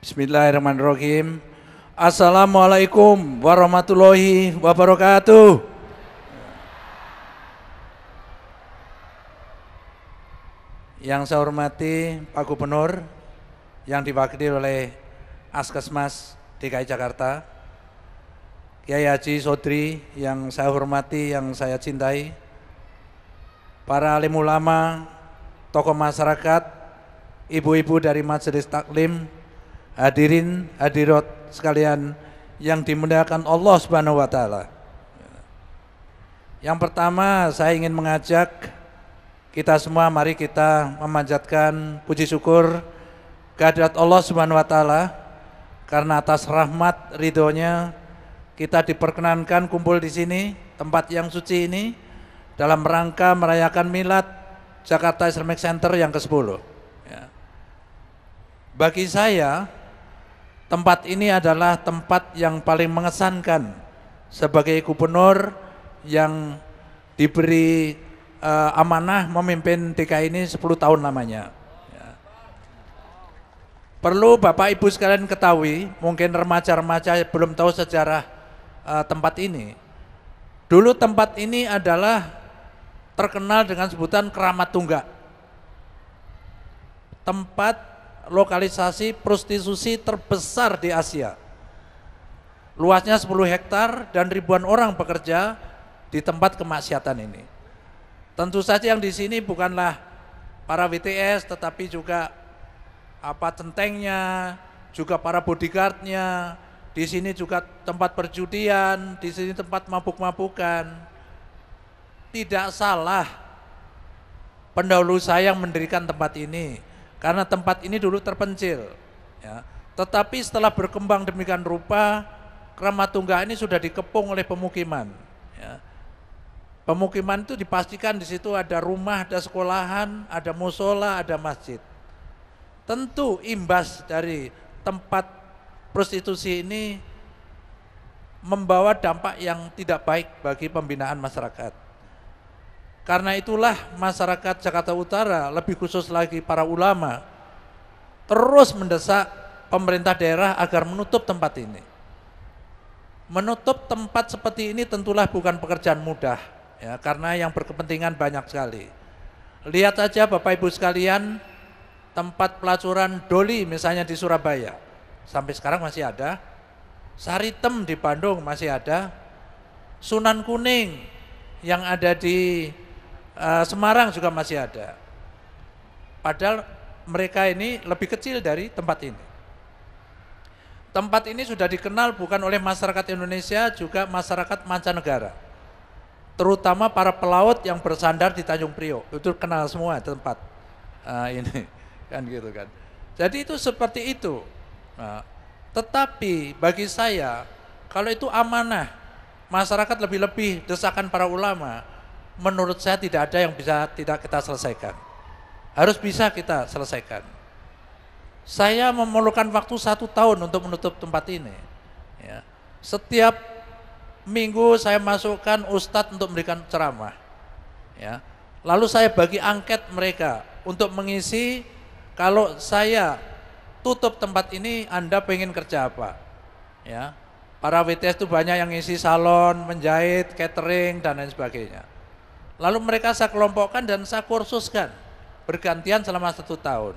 Bismillahirrahmanirrahim. Assalamualaikum warahmatullahi wabarakatuh. Yang saya hormati Pak Gubernur yang diwakili oleh Askesmas DKI Jakarta, Kiai Haji Sodri yang saya hormati, yang saya cintai, para alim ulama, tokoh masyarakat, ibu-ibu dari Majelis Taklim, hadirin hadirat sekalian yang dimuliakan Allah Subhanahu wa taala. Yang pertama saya ingin mengajak kita semua mari kita memanjatkan puji syukur kehadirat Allah Subhanahu wa taala karena atas rahmat ridhonya kita diperkenankan kumpul di sini tempat yang suci ini dalam rangka merayakan milad Jakarta Islamic Center yang ke-10. Ya. Bagi saya, Tempat ini adalah tempat yang paling mengesankan sebagai gubernur yang diberi uh, amanah memimpin DKI ini 10 tahun lamanya. Ya. Perlu Bapak Ibu sekalian ketahui, mungkin remaja-remaja belum tahu sejarah uh, tempat ini. Dulu tempat ini adalah terkenal dengan sebutan keramat tunggak. Tempat lokalisasi prostitusi terbesar di Asia. Luasnya 10 hektar dan ribuan orang bekerja di tempat kemaksiatan ini. Tentu saja yang di sini bukanlah para WTS tetapi juga apa centengnya, juga para bodyguardnya, di sini juga tempat perjudian, di sini tempat mabuk-mabukan. Tidak salah pendahulu saya yang mendirikan tempat ini karena tempat ini dulu terpencil. Ya. Tetapi setelah berkembang demikian rupa, Kramat Tunggah ini sudah dikepung oleh pemukiman. Ya. Pemukiman itu dipastikan di situ ada rumah, ada sekolahan, ada musola, ada masjid. Tentu imbas dari tempat prostitusi ini membawa dampak yang tidak baik bagi pembinaan masyarakat. Karena itulah masyarakat Jakarta Utara, lebih khusus lagi para ulama, terus mendesak pemerintah daerah agar menutup tempat ini. Menutup tempat seperti ini tentulah bukan pekerjaan mudah, ya, karena yang berkepentingan banyak sekali. Lihat saja Bapak Ibu sekalian, tempat pelacuran doli misalnya di Surabaya, sampai sekarang masih ada. Saritem di Bandung masih ada. Sunan Kuning yang ada di Eh, Semarang juga masih ada. Padahal mereka ini lebih kecil dari tempat ini. Tempat ini sudah dikenal bukan oleh masyarakat Indonesia, juga masyarakat mancanegara. Terutama para pelaut yang bersandar di Tanjung Priok, itu kenal semua tempat uh, ini, kan gitu kan. Jadi itu seperti itu. Nah, tetapi bagi saya, kalau itu amanah, masyarakat lebih-lebih desakan para ulama, menurut saya tidak ada yang bisa tidak kita selesaikan. Harus bisa kita selesaikan. Saya memerlukan waktu satu tahun untuk menutup tempat ini. Ya. Setiap minggu saya masukkan ustadz untuk memberikan ceramah. Ya. Lalu saya bagi angket mereka untuk mengisi kalau saya tutup tempat ini Anda pengen kerja apa? Ya. Para WTS itu banyak yang ngisi salon, menjahit, catering dan lain sebagainya. Lalu mereka saya kelompokkan dan saya kursuskan bergantian selama satu tahun.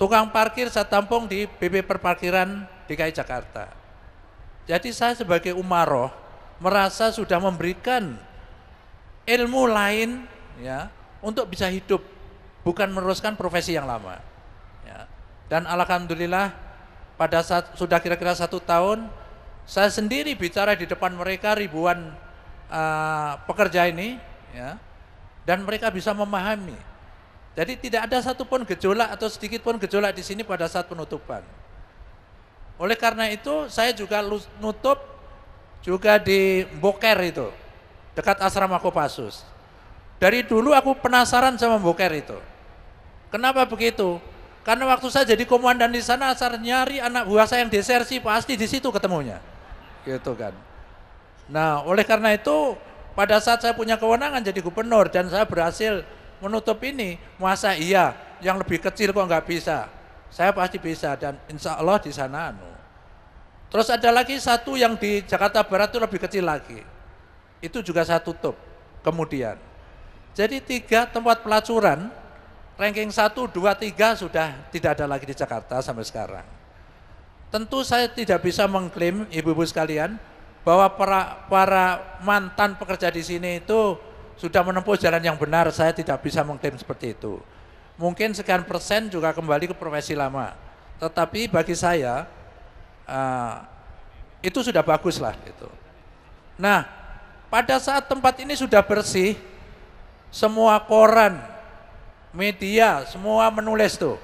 Tukang parkir saya tampung di BP Perparkiran DKI Jakarta. Jadi saya sebagai umaroh merasa sudah memberikan ilmu lain ya untuk bisa hidup bukan meneruskan profesi yang lama. Ya. Dan alhamdulillah pada saat sudah kira-kira satu tahun saya sendiri bicara di depan mereka ribuan Eh, pekerja ini ya, dan mereka bisa memahami. Jadi tidak ada satupun gejolak atau sedikit pun gejolak di sini pada saat penutupan. Oleh karena itu saya juga nutup juga di Boker itu, dekat asrama Kopassus. Dari dulu aku penasaran sama Boker itu. Kenapa begitu? Karena waktu saya jadi komandan di sana, asar nyari anak buah saya yang desersi, pasti di situ ketemunya. Gitu kan. Nah, oleh karena itu pada saat saya punya kewenangan jadi gubernur dan saya berhasil menutup ini, masa iya yang lebih kecil kok nggak bisa? Saya pasti bisa dan insya Allah di sana anu. Terus ada lagi satu yang di Jakarta Barat itu lebih kecil lagi. Itu juga saya tutup kemudian. Jadi tiga tempat pelacuran, ranking 1, 2, 3 sudah tidak ada lagi di Jakarta sampai sekarang. Tentu saya tidak bisa mengklaim ibu-ibu sekalian bahwa para, para mantan pekerja di sini itu sudah menempuh jalan yang benar, saya tidak bisa mengklaim seperti itu. Mungkin sekian persen juga kembali ke profesi lama. Tetapi bagi saya, uh, itu sudah bagus lah. Gitu. Nah, pada saat tempat ini sudah bersih, semua koran, media, semua menulis tuh.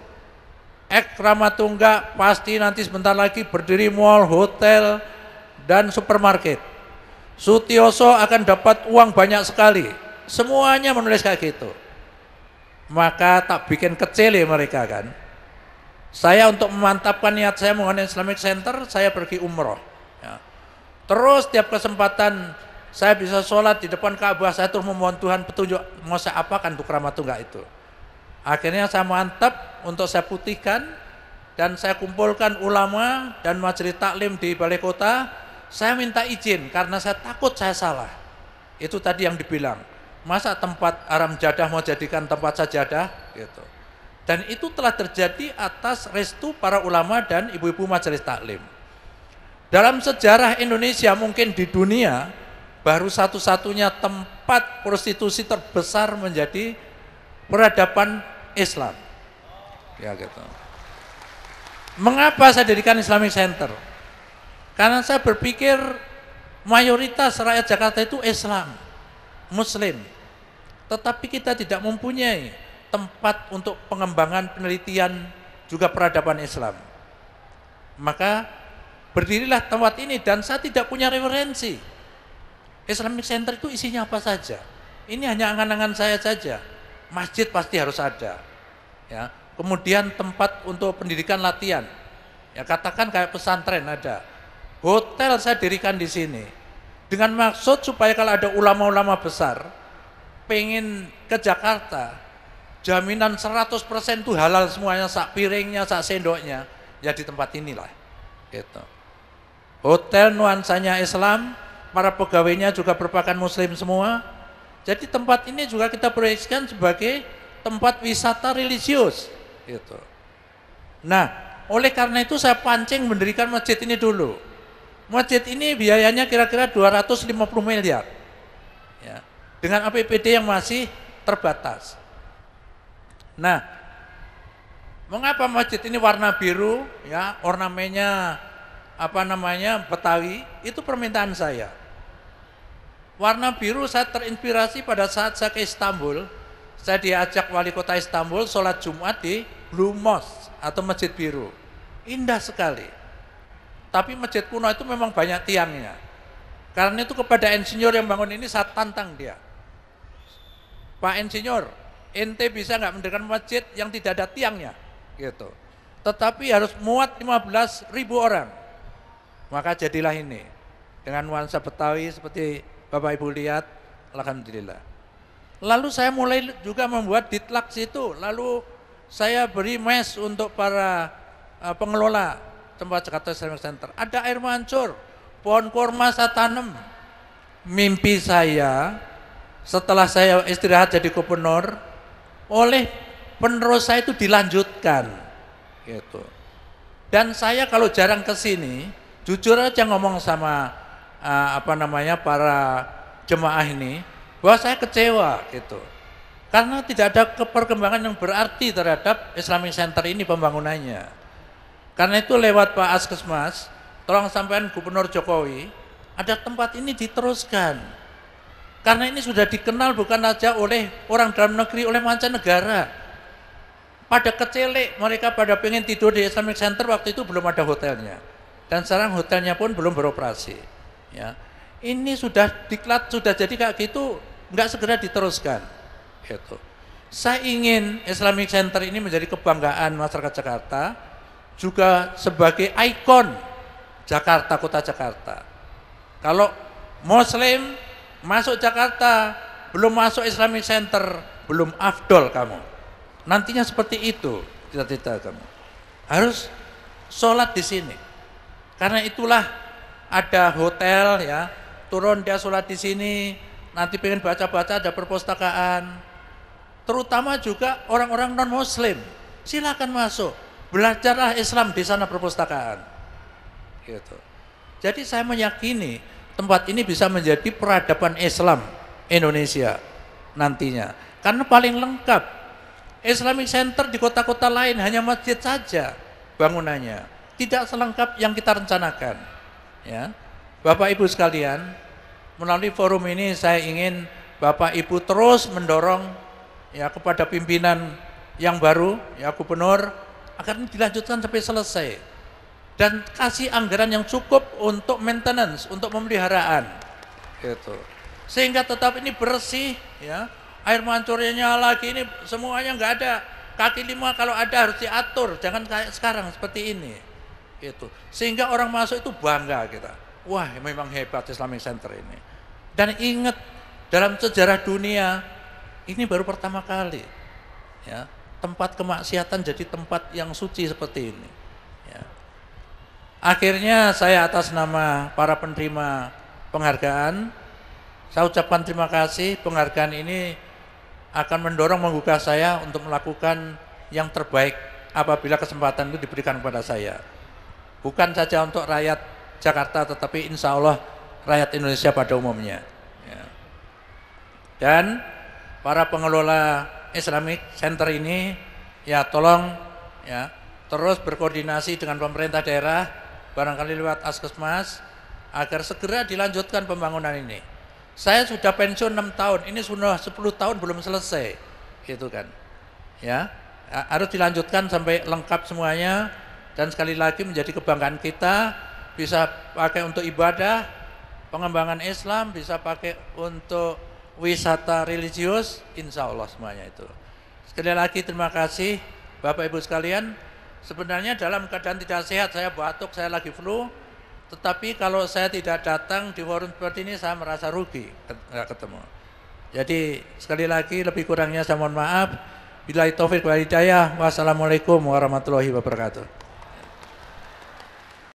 Ek Ramatungga pasti nanti sebentar lagi berdiri mall, hotel, dan supermarket. Sutioso akan dapat uang banyak sekali. Semuanya menulis kayak gitu. Maka tak bikin kecil ya mereka kan. Saya untuk memantapkan niat saya mengenai Islamic Center, saya pergi umroh. Ya. Terus tiap kesempatan saya bisa sholat di depan Ka'bah, saya terus memohon Tuhan petunjuk mau saya apakan untuk keramat enggak itu. Akhirnya saya mantap untuk saya putihkan dan saya kumpulkan ulama dan majelis taklim di balai kota saya minta izin karena saya takut saya salah. Itu tadi yang dibilang. Masa tempat aram jadah mau jadikan tempat sajadah? Gitu. Dan itu telah terjadi atas restu para ulama dan ibu-ibu majelis taklim. Dalam sejarah Indonesia mungkin di dunia baru satu-satunya tempat prostitusi terbesar menjadi peradaban Islam. Ya gitu. Mengapa saya jadikan Islamic Center? Karena saya berpikir mayoritas rakyat Jakarta itu Islam, Muslim. Tetapi kita tidak mempunyai tempat untuk pengembangan penelitian juga peradaban Islam. Maka berdirilah tempat ini dan saya tidak punya referensi. Islamic Center itu isinya apa saja? Ini hanya angan-angan saya saja. Masjid pasti harus ada. Ya. Kemudian tempat untuk pendidikan latihan. Ya katakan kayak pesantren ada Hotel saya dirikan di sini. Dengan maksud supaya kalau ada ulama-ulama besar, pengen ke Jakarta, jaminan 100% itu halal semuanya, sak piringnya, sak sendoknya, ya di tempat inilah. Gitu. Hotel nuansanya Islam, para pegawainya juga berpakaian muslim semua. Jadi tempat ini juga kita proyeksikan sebagai tempat wisata religius. Gitu. Nah, oleh karena itu saya pancing mendirikan masjid ini dulu. Masjid ini biayanya kira-kira 250 miliar. Ya. Dengan APBD yang masih terbatas. Nah, mengapa masjid ini warna biru, ya ornamennya apa namanya Betawi? Itu permintaan saya. Warna biru saya terinspirasi pada saat saya ke Istanbul. Saya diajak wali kota Istanbul sholat Jumat di Blue Mosque atau Masjid Biru. Indah sekali. Tapi masjid kuno itu memang banyak tiangnya. Karena itu kepada insinyur yang bangun ini saya tantang dia. Pak insinyur, ente bisa nggak mendirikan masjid yang tidak ada tiangnya? Gitu. Tetapi harus muat 15 ribu orang. Maka jadilah ini. Dengan nuansa Betawi seperti Bapak Ibu lihat, Alhamdulillah. Lalu saya mulai juga membuat ditlaks itu, lalu saya beri mes untuk para eh, pengelola tempat Jakarta Islamic Center. Ada air mancur, pohon kurma saya tanam. Mimpi saya setelah saya istirahat jadi gubernur oleh penerus saya itu dilanjutkan gitu. Dan saya kalau jarang ke sini, jujur aja ngomong sama uh, apa namanya para jemaah ini bahwa saya kecewa gitu. Karena tidak ada perkembangan yang berarti terhadap Islamic Center ini pembangunannya. Karena itu lewat Pak Askesmas, tolong sampaikan Gubernur Jokowi, ada tempat ini diteruskan. Karena ini sudah dikenal bukan saja oleh orang dalam negeri, oleh mancanegara. Pada kecil mereka pada pengen tidur di Islamic Center waktu itu belum ada hotelnya. Dan sekarang hotelnya pun belum beroperasi. Ya. Ini sudah diklat, sudah jadi kayak gitu, nggak segera diteruskan. Itu. Saya ingin Islamic Center ini menjadi kebanggaan masyarakat Jakarta, juga sebagai ikon Jakarta, kota Jakarta. Kalau Muslim masuk Jakarta, belum masuk Islamic Center, belum afdol kamu. Nantinya seperti itu cita-cita kamu. Harus sholat di sini. Karena itulah ada hotel ya, turun dia sholat di sini, nanti pengen baca-baca ada perpustakaan. Terutama juga orang-orang non-muslim, silahkan masuk Belajarlah Islam di sana perpustakaan. Gitu. Jadi saya meyakini tempat ini bisa menjadi peradaban Islam Indonesia nantinya. Karena paling lengkap. Islamic Center di kota-kota lain hanya masjid saja bangunannya. Tidak selengkap yang kita rencanakan. Ya. Bapak Ibu sekalian, melalui forum ini saya ingin Bapak Ibu terus mendorong ya kepada pimpinan yang baru, ya gubernur, agar ini dilanjutkan sampai selesai dan kasih anggaran yang cukup untuk maintenance, untuk pemeliharaan gitu. Sehingga tetap ini bersih ya. Air mancurnya lagi ini semuanya nggak ada. Kaki lima kalau ada harus diatur, jangan kayak sekarang seperti ini. Gitu. Sehingga orang masuk itu bangga kita. Wah, memang hebat Islamic Center ini. Dan ingat dalam sejarah dunia ini baru pertama kali. Ya, tempat kemaksiatan jadi tempat yang suci seperti ini. Ya. Akhirnya saya atas nama para penerima penghargaan, saya ucapkan terima kasih penghargaan ini akan mendorong menggugah saya untuk melakukan yang terbaik apabila kesempatan itu diberikan kepada saya. Bukan saja untuk rakyat Jakarta tetapi insya Allah rakyat Indonesia pada umumnya. Ya. Dan para pengelola Islamic Center ini ya tolong ya terus berkoordinasi dengan pemerintah daerah barangkali lewat Askesmas agar segera dilanjutkan pembangunan ini. Saya sudah pensiun 6 tahun, ini sudah 10 tahun belum selesai. Gitu kan. Ya, harus dilanjutkan sampai lengkap semuanya dan sekali lagi menjadi kebanggaan kita bisa pakai untuk ibadah, pengembangan Islam, bisa pakai untuk wisata religius, insya Allah semuanya itu. Sekali lagi terima kasih Bapak Ibu sekalian. Sebenarnya dalam keadaan tidak sehat, saya batuk, saya lagi flu, tetapi kalau saya tidak datang di warung seperti ini saya merasa rugi, nggak ketemu. Jadi sekali lagi lebih kurangnya saya mohon maaf. Bila taufik wa hidayah, wassalamualaikum warahmatullahi wabarakatuh.